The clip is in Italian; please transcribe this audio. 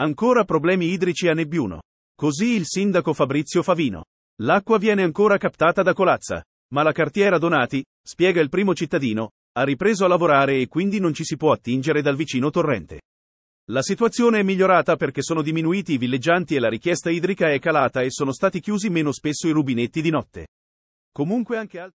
Ancora problemi idrici a Nebbiuno. Così il sindaco Fabrizio Favino. L'acqua viene ancora captata da Colazza. Ma la cartiera Donati, spiega il primo cittadino, ha ripreso a lavorare e quindi non ci si può attingere dal vicino torrente. La situazione è migliorata perché sono diminuiti i villeggianti e la richiesta idrica è calata e sono stati chiusi meno spesso i rubinetti di notte. Comunque anche altri.